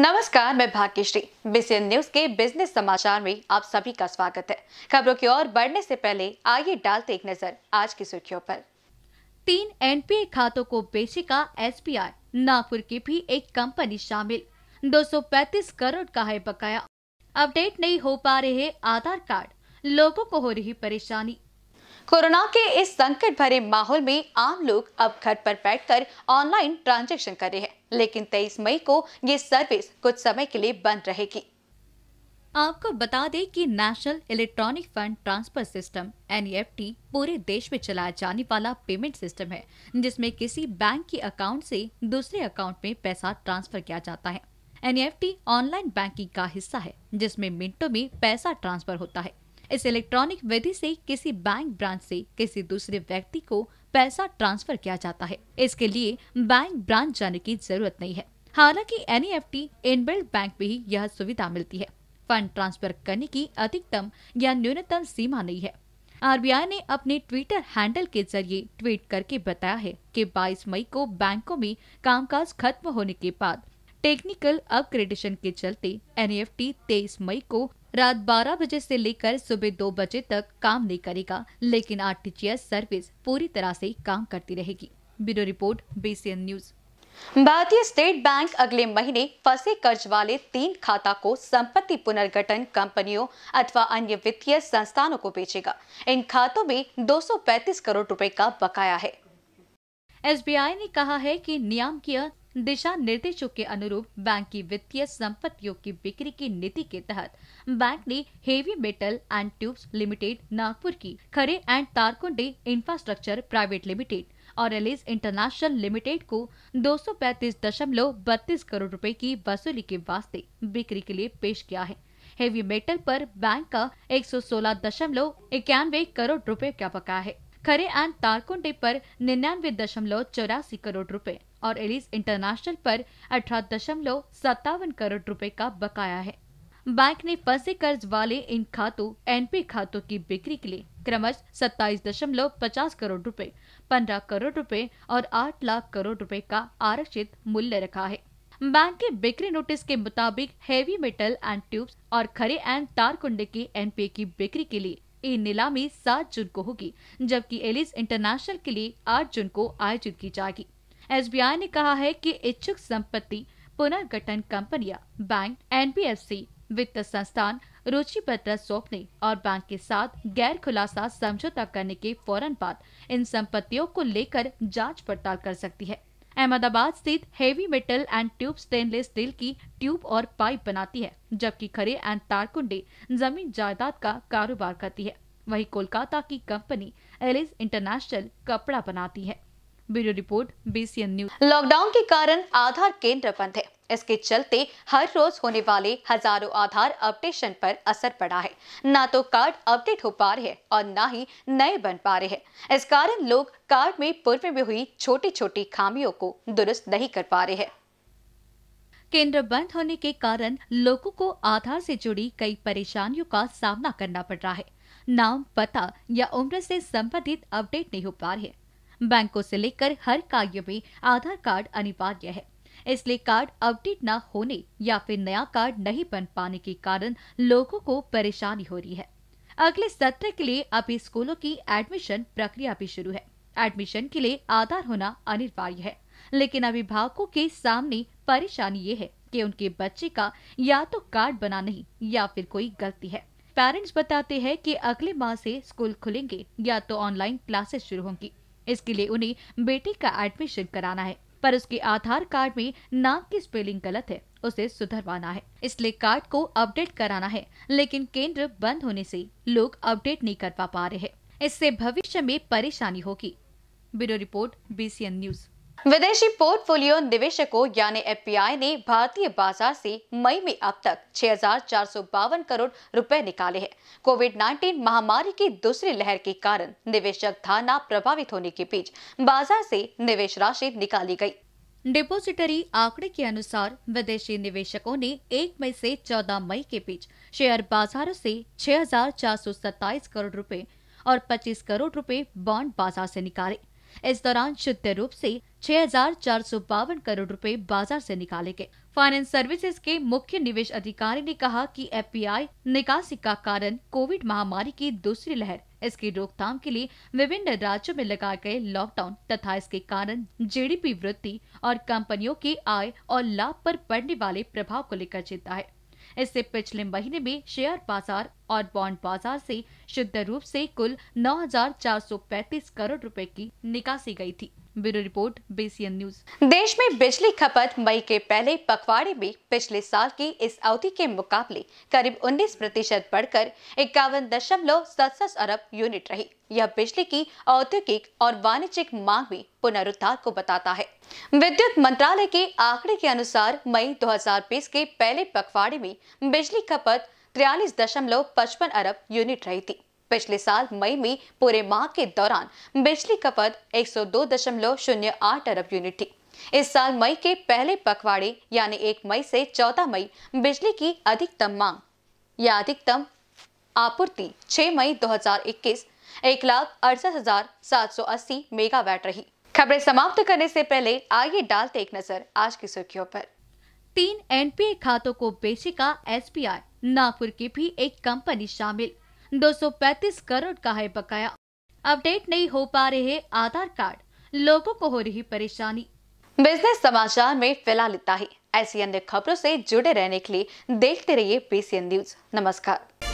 नमस्कार मैं Bhagyashree BCN news के बिजनेस समाचार में आप सभी का स्वागत है खबरों की ओर बढ़ने से पहले आइए डालते एक नजर आज की सुर्खियों पर तीन एनपीए खातों को बेचेगा एसबीआई नागपुर की भी एक कंपनी शामिल 235 करोड़ का है बकाया अपडेट नहीं हो पा रहे आधार कार्ड लोगों को हो रही परेशानी कोरोना के इस संकट भरे माहौल में आम लोग अब घर पर बैठकर ऑनलाइन ट्रांजैक्शन कर रहे हैं लेकिन 23 मई को ये सर्विस कुछ समय के लिए बंद रहेगी आपको बता दें कि national electronic fund transfer system N पूरे देश में चलाया जाने वाला पेमेंट सिस्टम है जिसमें किसी बैंक के अकाउंट से दूसरे अकाउंट में पैसा ट्रांसफर किया जाता है एन ऑनलाइन बैंकिंग का हिस्सा है जिसमें मिनटों में पैसा ट्रांसफर होता है इस इलेक्ट्रॉनिक विधि से किसी बैंक ब्रांच से किसी दूसरे व्यक्ति को पैसा ट्रांसफर किया जाता है इसके लिए बैंक ब्रांच जाने की जरूरत नहीं है हालांकि इन बिल्ड बैंक में ही यह सुविधा मिलती है फंड ट्रांसफर करने की अधिकतम या न्यूनतम सीमा नहीं है आई ने अपने ट्विटर हैंडल के जरिए ट्वीट करके बताया है कि 22 मई को बैंकों में कामकाज खत्म होने के बाद टेक्निकल अपग्रेडेशन के चलते टी e तेईस मई को रात 12 बजे से लेकर सुबह 2 बजे तक काम नहीं करेगा लेकिन आरटीजीएस सर्विस पूरी तरह से काम करती रहेगी ब्यूरो रिपोर्ट बीसीएन न्यूज भारतीय स्टेट बैंक अगले महीने फंसे कर्ज वाले तीन खाता को संपत्ति पुनर्गठन कंपनियों अथवा अन्य वित्तीय संस्थानों को बेचेगा इन खातों में 235 करोड़ रुपए का बकाया है एसबीआई ने कहा है कि किया दिशा निर्देशों के अनुरूप बैंक की वित्तीय संपत्तियों की बिक्री की नीति के तहत बैंक ने heavy metal and tubes limited Nagpur की Khare and Tarkunde infrastructure private limited और एलिस इंटरनेशनल लिमिटेड को दो करोड़ रुपए की वसूली के वास्ते बिक्री के लिए पेश किया है हेवी मेटल पर बैंक का एक सौ सोलह दशमलव इक्यानवे करोड़ रुपए का पका है खरे एंड तारकुंडे पर निन्यानवे दशमलव चौरासी करोड़ रुपए और एलिस इंटरनेशनल पर अठारह दशमलव सत्तावन करोड़ रुपए का बकाया है बैंक ने फंसे कर्ज वाले इन खातों एनपी खातों की बिक्री के लिए क्रमश सत्ताईस दशमलव पचास करोड़ रुपए, पंद्रह करोड़ रुपए और आठ लाख करोड़ रुपए का आरक्षित मूल्य रखा है बैंक के बिक्री नोटिस के मुताबिक हैवी मेटल एंड ट्यूब्स और खरे एंड तार कुंडे के एनपीए की बिक्री के लिए ई नीलामी सात जून को होगी जबकि एलिस इंटरनेशनल के लिए आठ जून को आयोजित की जाएगी एसबीआई ने कहा है कि इच्छुक संपत्ति पुनर्गठन कंपनियां बैंक एनबीएफसी वित्त संस्थान रुचि पत्र सौंपने और बैंक के साथ गैर खुलासा समझौता करने के फौरन बाद इन संपत्तियों को लेकर जांच पड़ताल कर सकती है अहमदाबाद स्थित heavy metal and tube stainless steel की ट्यूब और पाइप बनाती है जबकि खरे एंड तारकुंडे जमीन जायदाद का कारोबार करती है वहीं कोलकाता की कंपनी एलिस इंटरनेशनल कपड़ा बनाती है bureau report BCN news lockdown के कारण आधार केंद्र बंद है इसके चलते हर रोज होने वाले हजारों आधार अपडेशन पर असर पड़ा है ना तो कार्ड अपडेट हो पा रहे हैं और ना ही नए बन पा रहे हैं इस कारण लोग कार्ड में पूर्व में हुई छोटी छोटी खामियों को दुरुस्त नहीं कर पा रहे हैं केंद्र बंद होने के कारण लोगों को आधार से जुड़ी कई परेशानियों का सामना करना पड़ रहा है नाम पता या उम्र से संबंधित अपडेट नहीं हो पा रहे बैंकों से लेकर हर कार्य में आधार कार्ड अनिवार्य है इसलिए कार्ड अपडेट न होने या फिर नया कार्ड नहीं बन पाने के कारण लोगों को परेशानी हो रही है अगले सत्र के लिए अभी स्कूलों की एडमिशन प्रक्रिया भी शुरू है एडमिशन के लिए आधार होना अनिवार्य है लेकिन अभिभावकों के सामने परेशानी ये है कि उनके बच्चे का या तो कार्ड बना नहीं या फिर कोई गलती है पेरेंट्स बताते हैं कि अगले माह से स्कूल खुलेंगे या तो ऑनलाइन क्लासेस शुरू होंगी इसके लिए उन्हें बेटे का एडमिशन कराना है पर उसके आधार कार्ड में नाम की स्पेलिंग गलत है उसे सुधरवाना है इसलिए कार्ड को अपडेट कराना है लेकिन केंद्र बंद होने से लोग अपडेट नहीं कर पा पा रहे हैं इससे भविष्य में परेशानी होगी ब्यूरो रिपोर्ट बीसीएन न्यूज़ विदेशी पोर्टफोलियो निवेशकों यानी एफपीआई ने भारतीय बाजार से मई में अब तक छह करोड़ रुपए निकाले हैं कोविड 19 महामारी की दूसरी लहर के कारण निवेशक धारणा प्रभावित होने के बीच बाजार से निवेश राशि निकाली गई डिपोजिटरी आंकड़े के अनुसार विदेशी निवेशकों ने 1 मई से 14 मई के बीच शेयर बाजारों से छह करोड़ रूपए और पच्चीस करोड़ रूपए बॉन्ड बाजार से निकाले इस दौरान शुद्ध रूप से छह करोड़ रुपए बाजार से निकाले गए फाइनेंस सर्विसेज के मुख्य निवेश अधिकारी ने कहा कि एफपीआई निकासी का कारण कोविड महामारी की दूसरी लहर इसकी रोकथाम के लिए विभिन्न राज्यों में लगाए गए लॉकडाउन तथा इसके कारण जीडीपी वृद्धि और कंपनियों के आय और लाभ पर पड़ने वाले प्रभाव को लेकर चिंता है इससे पिछले महीने में शेयर बाजार और बॉन्ड बाजार से शुद्ध रूप से कुल 9,435 करोड़ रुपए की निकासी गई थी ब्यूरो रिपोर्ट बेसियन न्यूज देश में बिजली खपत मई के पहले पखवाड़े में पिछले साल की इस अवधि के मुकाबले करीब 19 प्रतिशत बढ़कर इक्यावन दशमलव अरब यूनिट रही यह बिजली की औद्योगिक और वाणिज्यिक मांग में पुनरुद्धार को बताता है विद्युत मंत्रालय के आंकड़े के अनुसार मई 2020 के पहले पखवाड़े में बिजली खपत तिरालीस दशमलव पचपन अरब यूनिट रही थी पिछले साल मई में पूरे माह के दौरान बिजली खपत 102.08 अरब यूनिट थी इस साल मई के पहले पखवाड़े यानी 1 मई से 14 मई बिजली की अधिकतम मांग या अधिकतम आपूर्ति 6 मई 2021 एक लाख अड़सठ हजार सात सौ अस्सी मेगावाट रही खबरें समाप्त करने से पहले आइए डालते एक नजर आज की सुर्खियों पर तीन एनपीए खातों को बेचेगा एसबीआई नागपुर की भी एक कंपनी शामिल 235 करोड़ का है बकाया अपडेट नहीं हो पा रहे आधार कार्ड लोगों को हो रही परेशानी बिजनेस समाचार में फिलहाल इतना ही ऐसी अन्य खबरों से जुड़े रहने के लिए देखते रहिए पीसीएन न्यूज नमस्कार